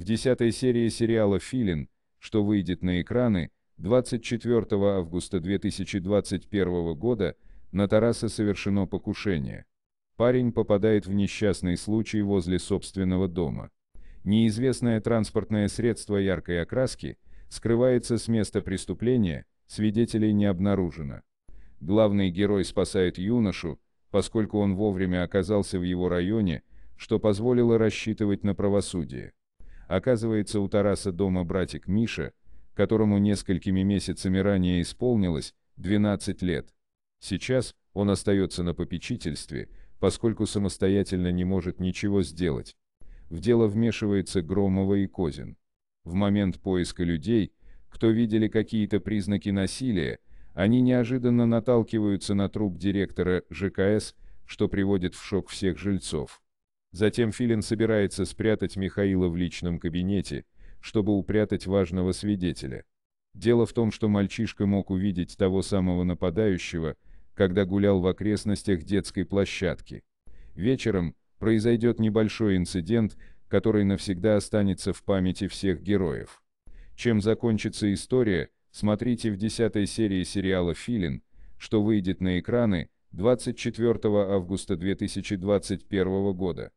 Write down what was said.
В десятой серии сериала «Филин», что выйдет на экраны 24 августа 2021 года, на Тараса совершено покушение. Парень попадает в несчастный случай возле собственного дома. Неизвестное транспортное средство яркой окраски скрывается с места преступления, свидетелей не обнаружено. Главный герой спасает юношу, поскольку он вовремя оказался в его районе, что позволило рассчитывать на правосудие. Оказывается, у Тараса дома братик Миша, которому несколькими месяцами ранее исполнилось 12 лет. Сейчас он остается на попечительстве, поскольку самостоятельно не может ничего сделать. В дело вмешивается Громова и Козин. В момент поиска людей, кто видели какие-то признаки насилия, они неожиданно наталкиваются на труп директора ЖКС, что приводит в шок всех жильцов. Затем Филин собирается спрятать Михаила в личном кабинете, чтобы упрятать важного свидетеля. Дело в том, что мальчишка мог увидеть того самого нападающего, когда гулял в окрестностях детской площадки. Вечером произойдет небольшой инцидент, который навсегда останется в памяти всех героев. Чем закончится история, смотрите в 10 серии сериала «Филин», что выйдет на экраны 24 августа 2021 года.